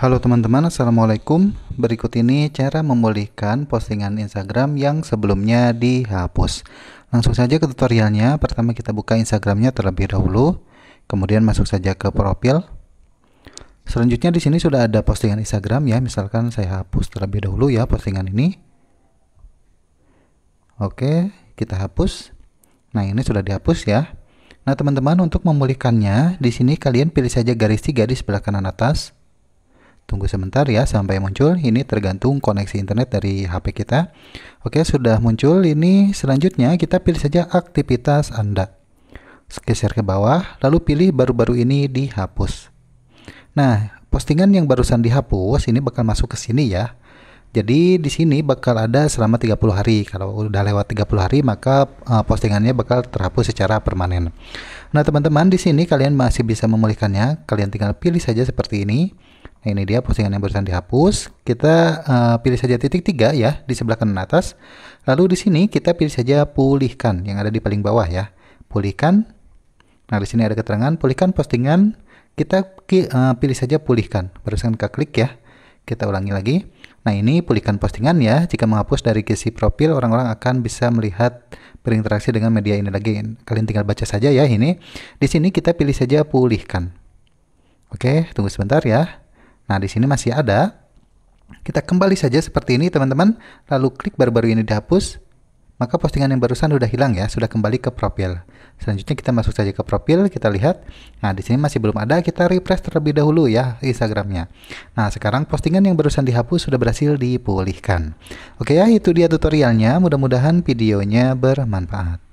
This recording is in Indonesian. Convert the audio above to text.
Halo teman-teman, Assalamualaikum Berikut ini cara memulihkan postingan Instagram yang sebelumnya dihapus Langsung saja ke tutorialnya Pertama kita buka Instagramnya terlebih dahulu Kemudian masuk saja ke profil Selanjutnya di sini sudah ada postingan Instagram ya Misalkan saya hapus terlebih dahulu ya postingan ini Oke, kita hapus Nah ini sudah dihapus ya Nah teman-teman untuk memulihkannya di sini kalian pilih saja garis tiga di sebelah kanan atas Tunggu sebentar ya sampai muncul. Ini tergantung koneksi internet dari HP kita. Oke, sudah muncul. Ini selanjutnya kita pilih saja aktivitas Anda. Geser ke bawah, lalu pilih baru-baru ini dihapus. Nah, postingan yang barusan dihapus ini bakal masuk ke sini ya. Jadi di sini bakal ada selama 30 hari. Kalau udah lewat 30 hari maka eh, postingannya bakal terhapus secara permanen. Nah, teman-teman di sini kalian masih bisa memulihkannya. Kalian tinggal pilih saja seperti ini. Nah ini dia postingan yang barusan dihapus. Kita uh, pilih saja titik tiga ya di sebelah kanan atas. Lalu di sini kita pilih saja pulihkan yang ada di paling bawah ya. Pulihkan. Nah di sini ada keterangan pulihkan postingan. Kita uh, pilih saja pulihkan. Barusan ke klik ya. Kita ulangi lagi. Nah ini pulihkan postingan ya. Jika menghapus dari kisi profil orang-orang akan bisa melihat berinteraksi dengan media ini lagi. Kalian tinggal baca saja ya ini. Di sini kita pilih saja pulihkan. Oke, tunggu sebentar ya. Nah, di sini masih ada. Kita kembali saja seperti ini, teman-teman. Lalu klik baru-baru ini dihapus. Maka postingan yang barusan sudah hilang ya, sudah kembali ke profil. Selanjutnya kita masuk saja ke profil, kita lihat. Nah, di sini masih belum ada, kita refresh terlebih dahulu ya Instagramnya. Nah, sekarang postingan yang barusan dihapus sudah berhasil dipulihkan. Oke ya, itu dia tutorialnya. Mudah-mudahan videonya bermanfaat.